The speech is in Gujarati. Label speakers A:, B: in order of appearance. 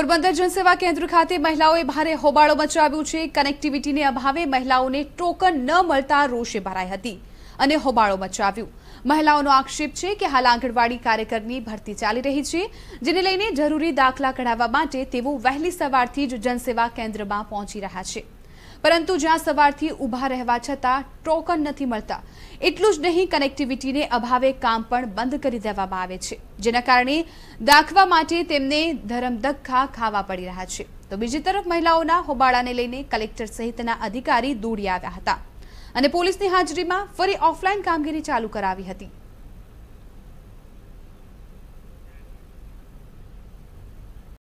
A: પોરબંદર જનસેવા કેન્દ્ર ખાતે મહિલાઓએ ભારે હોબાળો મચાવ્યો છે કનેક્ટિવિટીને અભાવે મહિલાઓને ટોકન ન મળતા રોષે ભરાઈ હતી અને હોબાળો મચાવ્યો મહિલાઓનો આક્ષેપ છે કે હાલ આંગણવાડી કાર્યકરની ભરતી ચાલી રહી છે જેને લઈને જરૂરી દાખલા કઢાવવા માટે તેઓ વહેલી સવારથી જ જનસેવા કેન્દ્રમાં પહોંચી રહ્યા છે પરંતુ જ્યાં સવારથી ઊભા રહેવા છતાં ટોકન નથી મળતા એટલું જ નહીં કનેક્ટિવિટીને અભાવે કામ પણ બંધ કરી દેવામાં આવે છે જેના કારણે દાખવા માટે તેમને ધરમધક્કા ખાવા પડી રહ્યા છે તો બીજી તરફ મહિલાઓના હોબાળાને લઈને કલેક્ટર સહિતના અધિકારી દોડી આવ્યા હતા અને પોલીસની હાજરીમાં ફરી ઓફલાઈન કામગીરી ચાલુ કરાવી હતી